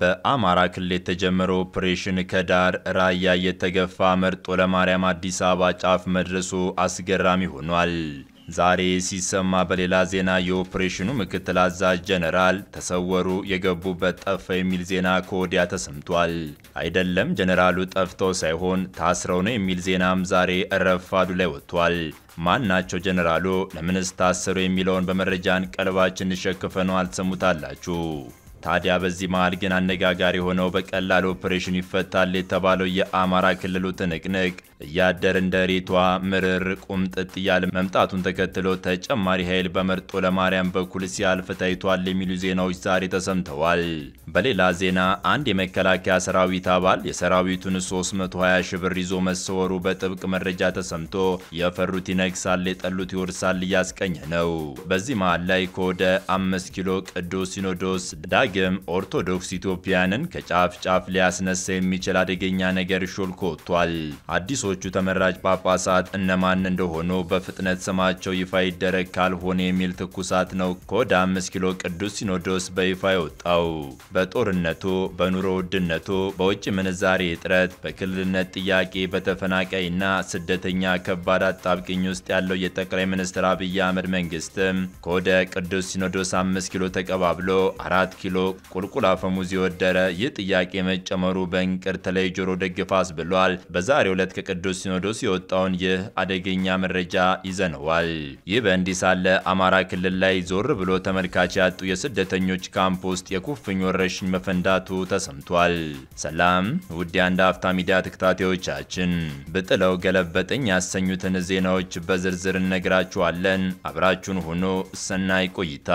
በአማራ ክልል የተጀመረው ኦፕሬሽን ከዳር ራያ እየተገፋ መርጦ ለማርያም አዲስ አበባ ጫፍ መድረሱ አስገራሚ ሆኗል። ዛሬ ሲሰማ በሌላ ዜና የኦፕሬሽኑ ምክትል አዛዥ ጀነራል ተሰወሩ፣ የገቡበት ጠፋ የሚል ዜና ከወዲያ ተሰምቷል። አይደለም ጀነራሉ ጠፍተው ሳይሆን ታስረው ነው የሚል ዜናም ዛሬ ረፋዱ ላይ ወጥቷል። ማን ናቸው ጀነራሉ? ለምንስ ታሰሩ? የሚለውን በመረጃን ቀልባችን እንሸክፈነው አልሰሙታላችሁ። ታዲያ በዚህ መሃል ግን አነጋጋሪ ሆነው በቀላል ኦፕሬሽን ይፈታል የተባለው የአማራ ክልሉ ትንቅንቅ እያደር እንደ ሬቷ ምርር ቁምጥጥ እያለ መምጣቱን ተከትሎ ተጨማሪ ኃይል በመርጦ ለማርያም በኩል ሲያልፍ ታይቷል የሚሉ ዜናዎች ዛሬ ተሰምተዋል። በሌላ ዜና አንድ የመከላከያ ሰራዊት አባል የሰራዊቱን 320 ሺህ ብር ይዞ መሰወሩ በጥብቅ መረጃ ተሰምቶ የፈሩት ይነግሳል፣ የጠሉት ይወርሳል እያስቀኘ ነው። በዚህ መሃል ላይ ከወደ አምስት ኪሎ ቅዱስ ሲኖዶስ ዳግም ኦርቶዶክስ ኢትዮጵያንን ከጫፍ ጫፍ ሊያስነሳ የሚችል አደገኛ ነገር ሾልኮ ወጥቷል። አዲሱ የአዲሶቹ ተመራጭ ጳጳሳት እነማን እንደሆኑ በፍጥነት ስማቸው ይፋ ይደረግ ካልሆነ የሚል ትኩሳት ነው ከወደ አምስት ኪሎ ቅዱስ ሲኖዶስ በይፋ የወጣው። በጦርነቱ፣ በኑሮ ውድነቱ፣ በውጭ ምንዛሬ እጥረት፣ በክልልነት ጥያቄ፣ በተፈናቃይና ስደተኛ ከባድ አጣብቅኝ ውስጥ ያለው የጠቅላይ ሚኒስትር አብይ አህመድ መንግስትም ከወደ ቅዱስ ሲኖዶስ አምስት ኪሎ ተቀባብሎ አራት ኪሎ ቁልቁል አፈሙዝ የወደረ ይህ ጥያቄ መጨመሩ በእንቅርት ላይ ጆሮ ደግፋስ ብሏል። በዛሬው ዕለት ከቅዱስ ቅዱስ ሲኖዶስ የወጣውን የአደገኛ መረጃ ይዘነዋል። ይህ በእንዲህ ሳለ አማራ ክልል ላይ ዞር ብሎ ተመልካች ያጡ የስደተኞች ካምፕ ውስጥ የኩፍኝ ወረርሽኝ መፈንዳቱ ተሰምቷል። ሰላም ውድ የአንድ አፍታ ሚዲያ ተከታታዮቻችን፣ ብጥለው ገለበጠኝ ያሰኙትን ዜናዎች በዝርዝር እነግራችኋለን። አብራችሁን ሆኖ ሰናይ ቆይታ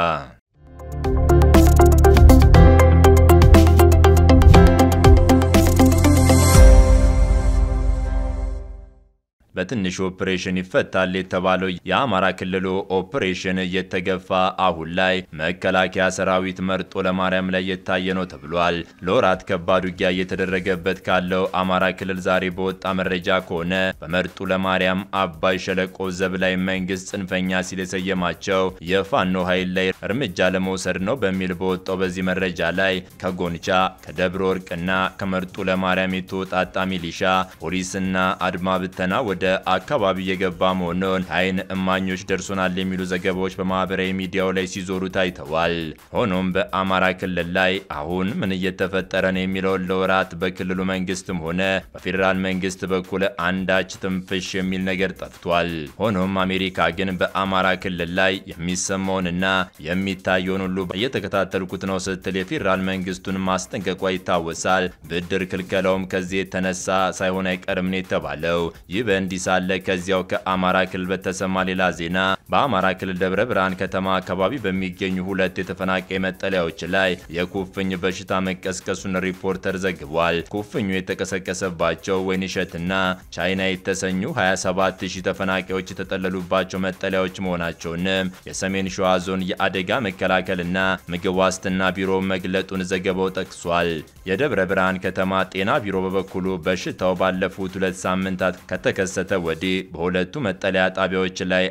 በትንሽ ኦፕሬሽን ይፈታል የተባለው የአማራ ክልሉ ኦፕሬሽን እየተገፋ አሁን ላይ መከላከያ ሰራዊት መርጦ ለማርያም ላይ የታየ ነው ተብሏል። ለወራት ከባድ ውጊያ እየተደረገበት ካለው አማራ ክልል ዛሬ በወጣ መረጃ ከሆነ በመርጦ ለማርያም አባይ ሸለቆ ዘብ ላይ መንግስት ጽንፈኛ ሲል የሰየማቸው የፋኖ ኃይል ላይ እርምጃ ለመውሰድ ነው በሚል በወጣው በዚህ መረጃ ላይ ከጎንቻ ከደብረ ወርቅና ከመርጦ ለማርያም የተወጣጣ ሚሊሻ ፖሊስና አድማ ብተና ወደ ወደ አካባቢ የገባ መሆኑን አይን እማኞች ደርሶናል የሚሉ ዘገባዎች በማህበራዊ ሚዲያው ላይ ሲዞሩ ታይተዋል። ሆኖም በአማራ ክልል ላይ አሁን ምን እየተፈጠረ ነው የሚለውን ለወራት በክልሉ መንግስትም ሆነ በፌዴራል መንግስት በኩል አንዳች ትንፍሽ የሚል ነገር ጠፍቷል። ሆኖም አሜሪካ ግን በአማራ ክልል ላይ የሚሰማውንና የሚታየውን ሁሉ እየተከታተልኩት ነው ስትል የፌዴራል መንግስቱን ማስጠንቀቋ ይታወሳል። ብድር ክልከላውም ከዚህ የተነሳ ሳይሆን አይቀርም ነው የተባለው። ይህ እንዲህ ሳለ ከዚያው ከአማራ ክልል በተሰማ ሌላ ዜና በአማራ ክልል ደብረ ብርሃን ከተማ አካባቢ በሚገኙ ሁለት የተፈናቃይ መጠለያዎች ላይ የኩፍኝ በሽታ መቀስቀሱን ሪፖርተር ዘግቧል። ኩፍኙ የተቀሰቀሰባቸው ወይንሸትና ቻይና የተሰኙ 27000 ተፈናቃዮች የተጠለሉባቸው መጠለያዎች መሆናቸውንም የሰሜን ሸዋ ዞን የአደጋ መከላከልና ምግብ ዋስትና ቢሮ መግለጡን ዘገባው ጠቅሷል። የደብረ ብርሃን ከተማ ጤና ቢሮ በበኩሉ በሽታው ባለፉት ሁለት ሳምንታት ከተከሰተ ከተከሰተ ወዲህ በሁለቱ መጠለያ ጣቢያዎች ላይ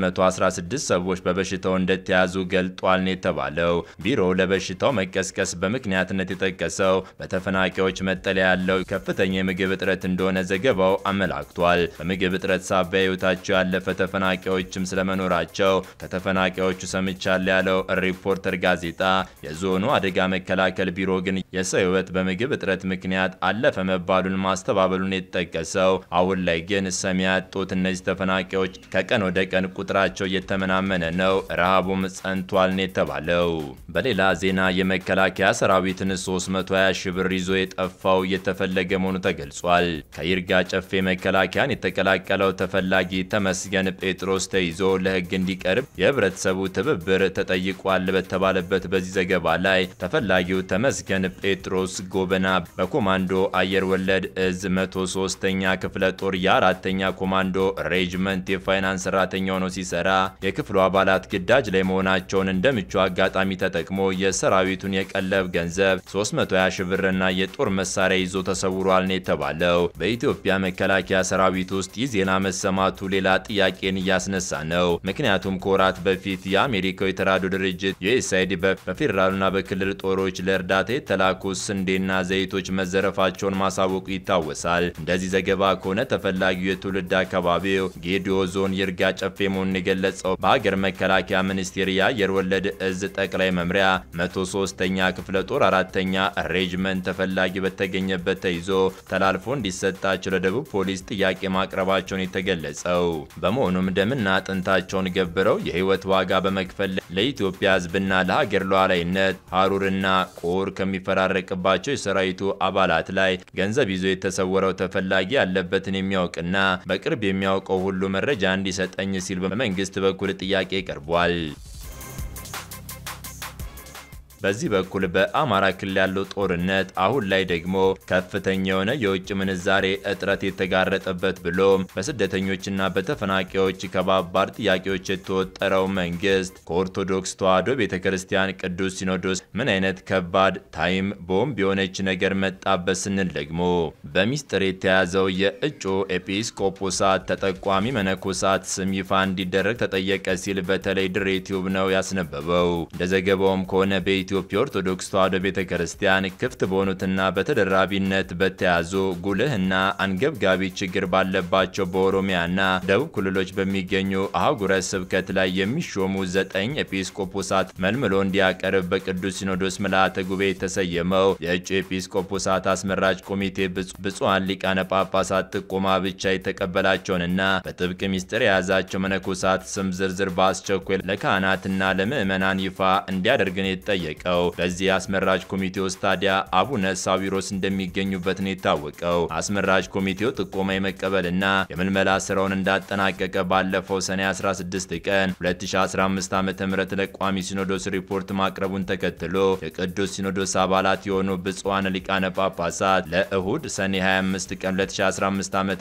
116 ሰዎች በበሽታው እንደተያዙ ገልጧል ነው የተባለው። ቢሮው ለበሽታው መቀስቀስ በምክንያትነት የጠቀሰው በተፈናቃዮች መጠለያ ያለው ከፍተኛ የምግብ እጥረት እንደሆነ ዘገባው አመላክቷል። በምግብ እጥረት ሳቢያ ህይወታቸው ያለፈ ተፈናቃዮችም ስለመኖራቸው ከተፈናቃዮቹ ሰምቻል ያለው ሪፖርተር ጋዜጣ የዞኑ አደጋ መከላከል ቢሮ ግን የሰው ህይወት በምግብ እጥረት ምክንያት አለፈ መባሉን ማስተባበሉን የተጠቀሰው አሁን ላይ ግን መሰሚያ ያጡት እነዚህ ተፈናቃዮች ከቀን ወደ ቀን ቁጥራቸው እየተመናመነ ነው። ረሃቡም ጸንቷል ነው የተባለው። በሌላ ዜና የመከላከያ ሰራዊትን 320 ሺህ ብር ይዞ የጠፋው እየተፈለገ መሆኑ ተገልጿል። ከይርጋ ጨፌ መከላከያን የተቀላቀለው ተፈላጊ ተመስገን ጴጥሮስ ተይዞ ለህግ እንዲቀርብ የህብረተሰቡ ትብብር ተጠይቋል በተባለበት በዚህ ዘገባ ላይ ተፈላጊው ተመስገን ጴጥሮስ ጎበና በኮማንዶ አየር ወለድ እዝ 103ኛ ክፍለ ጦር የአራት የሰራተኛ ኮማንዶ ሬጅመንት የፋይናንስ ሰራተኛ ሆኖ ሲሰራ የክፍሉ አባላት ግዳጅ ላይ መሆናቸውን እንደ ምቹ አጋጣሚ ተጠቅሞ የሰራዊቱን የቀለብ ገንዘብ 320 ሺህ ብርና የጦር መሳሪያ ይዞ ተሰውሯል ነው የተባለው። በኢትዮጵያ መከላከያ ሰራዊት ውስጥ ይህ ዜና መሰማቱ ሌላ ጥያቄን እያስነሳ ነው። ምክንያቱም ከወራት በፊት የአሜሪካው የተራድኦ ድርጅት ዩኤስአይዲ በፌዴራሉና በክልል ጦሮች ለእርዳታ የተላኩ ስንዴና ዘይቶች መዘረፋቸውን ማሳወቁ ይታወሳል። እንደዚህ ዘገባ ከሆነ ተፈላጊ የትውልድ አካባቢው ጌዲዮ ዞን ይርጋ ጨፌ መሆኑን የገለጸው በሀገር መከላከያ ሚኒስቴር የአየር ወለድ እዝ ጠቅላይ መምሪያ መቶ ኛ ክፍለ ጦር አራተኛ ሬጅመንት ተፈላጊ በተገኘበት ተይዞ ተላልፎ እንዲሰጣቸው ለደቡብ ፖሊስ ጥያቄ ማቅረባቸውን የተገለጸው በመሆኑም ደምና አጥንታቸውን ገብረው የህይወት ዋጋ በመክፈል ለኢትዮጵያ ህዝብና ለሀገር ሉዓላዊነት ሀሩርና ቁር ከሚፈራረቅባቸው የሰራዊቱ አባላት ላይ ገንዘብ ይዞ የተሰወረው ተፈላጊ ያለበትን የሚያውቅና እና በቅርብ የሚያውቀው ሁሉ መረጃ እንዲሰጠኝ ሲል በመንግስት በኩል ጥያቄ ቀርቧል። በዚህ በኩል በአማራ ክልል ያለው ጦርነት አሁን ላይ ደግሞ ከፍተኛ የሆነ የውጭ ምንዛሬ እጥረት የተጋረጠበት ብሎም በስደተኞችና በተፈናቃዮች ከባባር ጥያቄዎች የተወጠረው መንግስት ከኦርቶዶክስ ተዋሕዶ ቤተ ክርስቲያን ቅዱስ ሲኖዶስ ምን አይነት ከባድ ታይም ቦምብ የሆነች ነገር መጣበት ስንል ደግሞ በሚስጥር የተያዘው የእጩ ኤጲስቆጶሳት ተጠቋሚ መነኮሳት ስም ይፋ እንዲደረግ ተጠየቀ ሲል በተለይ ድሬ ቲዩብ ነው ያስነበበው። እንደ ዘገባውም ከሆነ ቤት የኢትዮጵያ ኦርቶዶክስ ተዋሕዶ ቤተ ክርስቲያን ክፍት በሆኑትና በተደራቢነት በተያዙ ጉልህና አንገብጋቢ ችግር ባለባቸው በኦሮሚያና ደቡብ ክልሎች በሚገኙ አህጉረ ስብከት ላይ የሚሾሙ ዘጠኝ ኤጲስቆጶሳት መልምሎ እንዲያቀርብ በቅዱስ ሲኖዶስ ምልዓተ ጉባኤ የተሰየመው የእጩ ኤጲስቆጶሳት አስመራጭ ኮሚቴ ብፁዓን ሊቃነ ጳጳሳት ጥቆማ ብቻ የተቀበላቸውንና በጥብቅ ሚስጥር የያዛቸው መነኮሳት ስም ዝርዝር በአስቸኳይ ለካህናትና ለምዕመናን ይፋ እንዲያደርግን የተጠየቀ ተጠይቀው በዚህ አስመራጅ ኮሚቴ ውስጥ ታዲያ አቡነ ሳዊሮስ እንደሚገኙበት ነው የታወቀው። አስመራጅ ኮሚቴው ጥቆማ የመቀበልና የምልመላ ስራውን እንዳጠናቀቀ ባለፈው ሰኔ 16 ቀን 2015 ዓ ም ለቋሚ ሲኖዶስ ሪፖርት ማቅረቡን ተከትሎ የቅዱስ ሲኖዶስ አባላት የሆኑ ብፁዓን ሊቃነ ጳጳሳት ለእሁድ ሰኔ 25 ቀን 2015 ዓ ም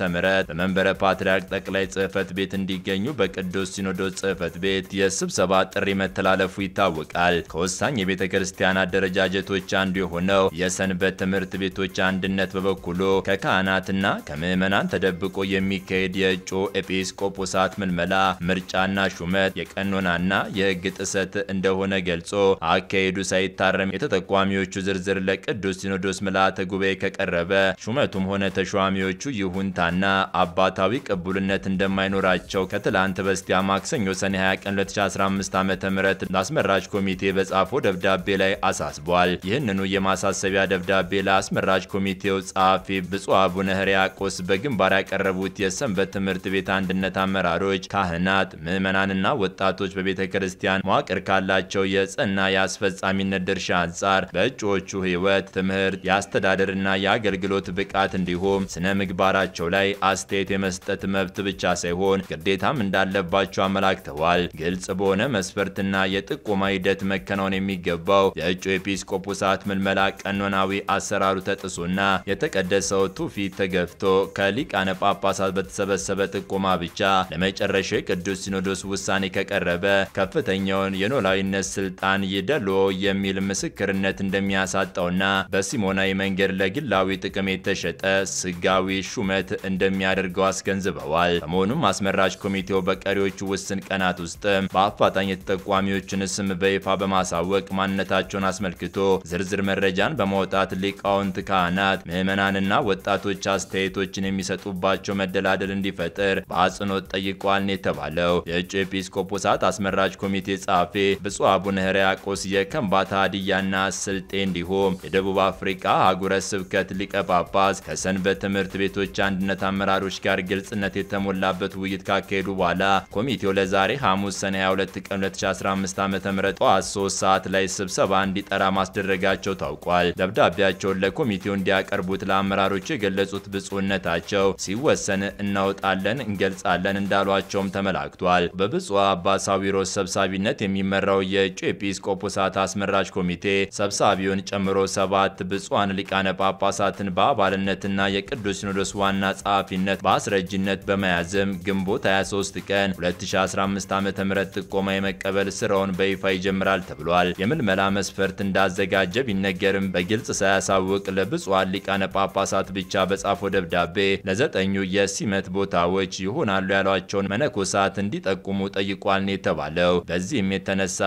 በመንበረ ፓትርያርክ ጠቅላይ ጽህፈት ቤት እንዲገኙ በቅዱስ ሲኖዶስ ጽህፈት ቤት የስብሰባ ጥሪ መተላለፉ ይታወቃል። ከወሳኝ የቤተ ክርስቲያን አደረጃጀቶች አንዱ የሆነው የሰንበት ትምህርት ቤቶች አንድነት በበኩሉ ከካህናትና ከምዕመናን ተደብቆ የሚካሄድ የእጩ ኤጲስቆጶሳት ምልመላ፣ ምርጫና ሹመት የቀኖናና የሕግ ጥሰት እንደሆነ ገልጾ አካሄዱ ሳይታረም የተጠቋሚዎቹ ዝርዝር ለቅዱስ ሲኖዶስ ምልአተ ጉባኤ ከቀረበ ሹመቱም ሆነ ተሿሚዎቹ ይሁንታና አባታዊ ቅቡልነት እንደማይኖራቸው ከትላንት በስቲያ ማክሰኞ ሰኔ 20 ቀን 2015 ዓ.ም ለአስመራጭ ኮሚቴ በጻፈው ደብዳቤ ደብዳቤ ላይ አሳስቧል። ይህንኑ የማሳሰቢያ ደብዳቤ ለአስመራጭ ኮሚቴው ጸሐፊ ብፁዕ አቡነ ሕርያቆስ በግንባር ያቀረቡት የሰንበት ትምህርት ቤት አንድነት አመራሮች፣ ካህናት፣ ምዕመናንና ወጣቶች በቤተ ክርስቲያን መዋቅር ካላቸው የጽና የአስፈጻሚነት ድርሻ አንጻር በእጩዎቹ ሕይወት፣ ትምህርት፣ የአስተዳደርና የአገልግሎት ብቃት እንዲሁም ስነ ምግባራቸው ላይ አስተያየት የመስጠት መብት ብቻ ሳይሆን ግዴታም እንዳለባቸው አመላክተዋል። ግልጽ በሆነ መስፈርትና የጥቆማ ሂደት መከናወን የሚገባ የሚገባው የእጩ ኤጲስቆጶሳት ምልመላ ቀኖናዊ አሰራሩ ተጥሶና የተቀደሰው ትውፊት ተገፍቶ ከሊቃነ ጳጳሳት በተሰበሰበ ጥቆማ ብቻ ለመጨረሻ የቅዱስ ሲኖዶስ ውሳኔ ከቀረበ ከፍተኛውን የኖላዊነት ስልጣን ይደሎ የሚል ምስክርነት እንደሚያሳጣውና በሲሞናዊ መንገድ ለግላዊ ጥቅም የተሸጠ ስጋዊ ሹመት እንደሚያደርገው አስገንዝበዋል። በመሆኑም አስመራጭ ኮሚቴው በቀሪዎቹ ውስን ቀናት ውስጥ በአፋጣኝ የተጠቋሚዎችን ስም በይፋ በማሳወቅ ማን ማንነታቸውን አስመልክቶ ዝርዝር መረጃን በማውጣት ሊቃውንት፣ ካህናት፣ ምዕመናንና ወጣቶች አስተያየቶችን የሚሰጡባቸው መደላደል እንዲፈጠር በአጽንኦት ጠይቋል ነው የተባለው። የእጩ ኤጲስቆጶሳት አስመራጭ ኮሚቴ ጸሐፊ ብፁዕ አቡነ ሕርያቆስ የከምባታ ሀዲያና ስልጤ እንዲሁም የደቡብ አፍሪካ አህጉረ ስብከት ሊቀ ጳጳስ ከሰንበት ትምህርት ቤቶች አንድነት አመራሮች ጋር ግልጽነት የተሞላበት ውይይት ካካሄዱ በኋላ ኮሚቴው ለዛሬ ሐሙስ ሰኔ 22 ቀን 2015 ም ጠዋት 3 ሰዓት ላይ ስብሰባ እንዲጠራ ማስደረጋቸው ታውቋል። ደብዳቤያቸውን ለኮሚቴው እንዲያቀርቡት ለአመራሮች የገለጹት ብፁዕነታቸው ሲወሰን እናወጣለን፣ እንገልጻለን እንዳሏቸውም ተመላክቷል። በብፁዕ አባ ሳዊሮስ ሰብሳቢነት የሚመራው የእጩ ኤጲስቆጶሳት አስመራጭ ኮሚቴ ሰብሳቢውን ጨምሮ ሰባት ብፁዓን ሊቃነ ጳጳሳትን በአባልነትና የቅዱስ ሲኖዶስ ዋና ጸሐፊነት በአስረጅነት በመያዝም ግንቦት 23 ቀን 2015 ዓ ም ጥቆማ የመቀበል ስራውን በይፋ ይጀምራል ተብሏል። የምልመላ መስፈርት እንዳዘጋጀ ቢነገርም በግልጽ ሳያሳውቅ ለብፁዓን ሊቃነ ጳጳሳት ብቻ በጻፈው ደብዳቤ ለዘጠኙ የሲመት ቦታዎች ይሆናሉ ያሏቸውን መነኮሳት እንዲጠቁሙ ጠይቋል ነው የተባለው። በዚህም የተነሳ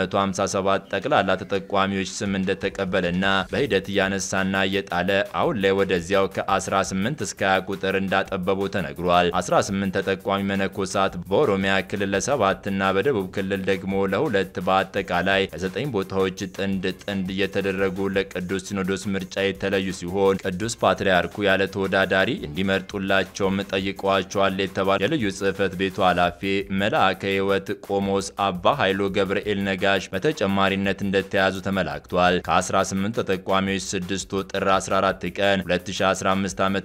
157 ጠቅላላ ተጠቋሚዎች ስም እንደተቀበለና በሂደት እያነሳና እየጣለ አሁን ላይ ወደዚያው ከ18 እስከ 20 ቁጥር እንዳጠበቡ ተነግሯል። 18 ተጠቋሚ መነኮሳት በኦሮሚያ ክልል ለሰባት ና በደቡብ ክልል ደግሞ ለሁለት በአጠቃላይ ለዘጠኝ ቦታዎች ጥንድ ጥንድ እየተደረጉ ለቅዱስ ሲኖዶስ ምርጫ የተለዩ ሲሆን ቅዱስ ፓትርያርኩ ያለ ተወዳዳሪ እንዲመርጡላቸውም ጠይቀዋቸዋል የተባሉ የልዩ ጽሕፈት ቤቱ ኃላፊ መልአከ ሕይወት ቆሞስ አባ ኃይሎ ገብርኤል ነጋሽ በተጨማሪነት እንደተያዙ ተመላክቷል። ከ18 ተጠቋሚዎች ስድስቱ ጥር 14 ቀን 2015 ዓ ም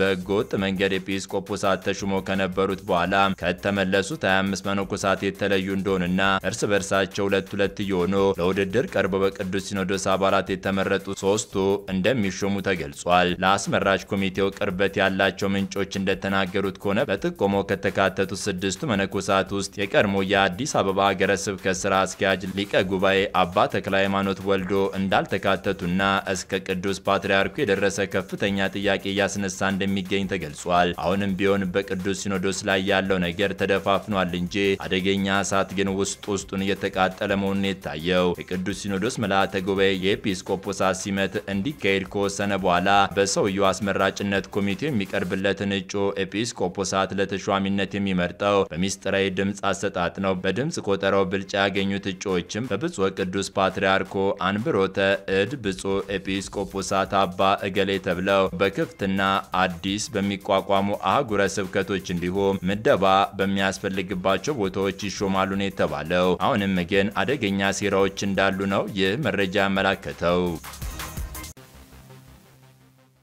በሕገ ወጥ መንገድ ኤጲስቆጶሳት ተሹሞ ከነበሩት በኋላ ከተመለሱት 25 መነኮሳት የተለዩ እንደሆኑና እርስ በርሳቸው ሁለት ሁለት እየሆኑ ለወደ ውድድር ቀርቦ በቅዱስ ሲኖዶስ አባላት የተመረጡ ሶስቱ እንደሚሾሙ ተገልጿል። ለአስመራጭ ኮሚቴው ቅርበት ያላቸው ምንጮች እንደተናገሩት ከሆነ በጥቆሞ ከተካተቱ ስድስቱ መነኮሳት ውስጥ የቀድሞ የአዲስ አበባ ሀገረ ስብከት ስራ አስኪያጅ ሊቀ ጉባኤ አባ ተክለ ሃይማኖት ወልዶ እንዳልተካተቱና እስከ ቅዱስ ፓትርያርኩ የደረሰ ከፍተኛ ጥያቄ እያስነሳ እንደሚገኝ ተገልጿል። አሁንም ቢሆን በቅዱስ ሲኖዶስ ላይ ያለው ነገር ተደፋፍኗል እንጂ አደገኛ እሳት ግን ውስጥ ውስጡን እየተቃጠለ መሆኑን የታየው ቅዱስ ሲኖዶስ መልአተ ጉባኤ የኤጲስቆጶሳት ሲመት እንዲካሄድ ከወሰነ በኋላ በሰውየው አስመራጭነት ኮሚቴው የሚቀርብለትን እጩ ኤጲስቆጶሳት ለተሿሚነት የሚመርጠው በሚስጥራዊ ድምፅ አሰጣጥ ነው። በድምፅ ቆጠረው ብልጫ ያገኙት እጩዎችም በብፁዕ ቅዱስ ፓትርያርኩ አንብሮተ እድ ብፁዕ ኤጲስቆጶሳት አባ እገሌ ተብለው በክፍትና አዲስ በሚቋቋሙ አህጉረ ስብከቶች እንዲሁም ምደባ በሚያስፈልግባቸው ቦታዎች ይሾማሉ ነው የተባለው። አሁንም ግን አደገኛ ሴራዎች እንዳ እንዳሉ ነው ይህ መረጃ ያመላከተው።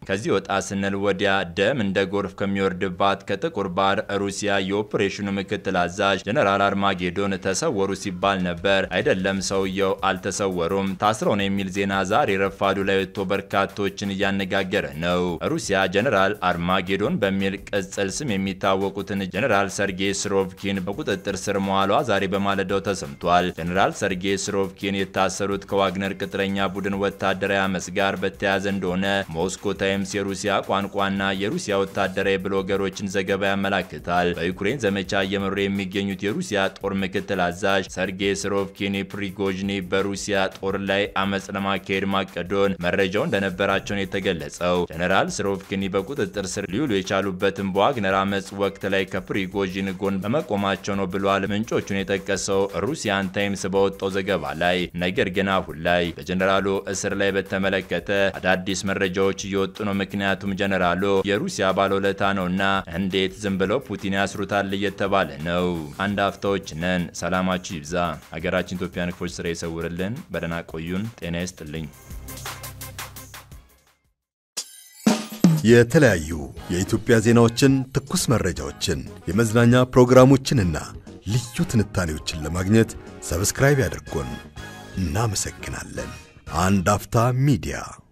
ከዚህ ወጣ ስንል ወዲያ ደም እንደ ጎርፍ ከሚወርድባት ከጥቁር ባህር ሩሲያ የኦፕሬሽኑ ምክትል አዛዥ ጀነራል አርማጌዶን ተሰወሩ ሲባል ነበር። አይደለም ሰውየው አልተሰወሩም፣ ታስረው ነው የሚል ዜና ዛሬ ረፋዱ ላይ ወጥቶ በርካቶችን እያነጋገረ ነው። ሩሲያ ጀነራል አርማጌዶን በሚል ቅጽል ስም የሚታወቁትን ጀነራል ሰርጌይ ስሮቭኪን በቁጥጥር ስር መዋሏ ዛሬ በማለዳው ተሰምቷል። ጀነራል ሰርጌይ ስሮቭኪን የታሰሩት ከዋግነር ቅጥረኛ ቡድን ወታደራዊ አመስ ጋር በተያያዘ እንደሆነ ሞስኮ ታይም ታይምስ የሩሲያ ቋንቋና የሩሲያ ወታደራዊ ብሎገሮችን ዘገባ ያመላክታል። በዩክሬን ዘመቻ እየመሩ የሚገኙት የሩሲያ ጦር ምክትል አዛዥ ሰርጌይ ስሮቭኪን ፕሪጎዥኒ በሩሲያ ጦር ላይ አመፅ ለማካሄድ ማቀዶን መረጃው እንደነበራቸውን የተገለጸው ጀነራል ስሮቭኪኒ በቁጥጥር ስር ሊውሉ የቻሉበትን በዋግነር አመፅ ወቅት ላይ ከፕሪጎዥን ጎን በመቆማቸው ነው ብሏል። ምንጮቹን የጠቀሰው ሩሲያን ታይምስ በወጣው ዘገባ ላይ ነገር ግን አሁን ላይ በጀነራሉ እስር ላይ በተመለከተ አዳዲስ መረጃዎች እየወጡ ነው። ምክንያቱም ጀነራሉ የሩሲያ ባለውለታ ነውና እንዴት ዝም ብለው ፑቲን ያስሩታል እየተባለ ነው። አንድ አፍታዎች ነን። ሰላማችሁ ይብዛ። ሀገራችን ኢትዮጵያን ክፎች ስራ ይሰውርልን። በደህና ቆዩን። ጤና ይስጥልኝ። የተለያዩ የኢትዮጵያ ዜናዎችን፣ ትኩስ መረጃዎችን፣ የመዝናኛ ፕሮግራሞችንና ልዩ ትንታኔዎችን ለማግኘት ሰብስክራይብ ያድርጎን። እናመሰግናለን። አንድ አፍታ ሚዲያ